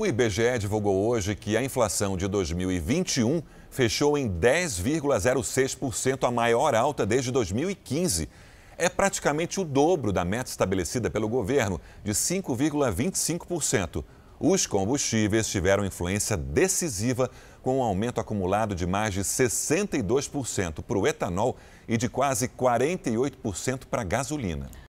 O IBGE divulgou hoje que a inflação de 2021 fechou em 10,06%, a maior alta desde 2015. É praticamente o dobro da meta estabelecida pelo governo, de 5,25%. Os combustíveis tiveram influência decisiva, com um aumento acumulado de mais de 62% para o etanol e de quase 48% para a gasolina.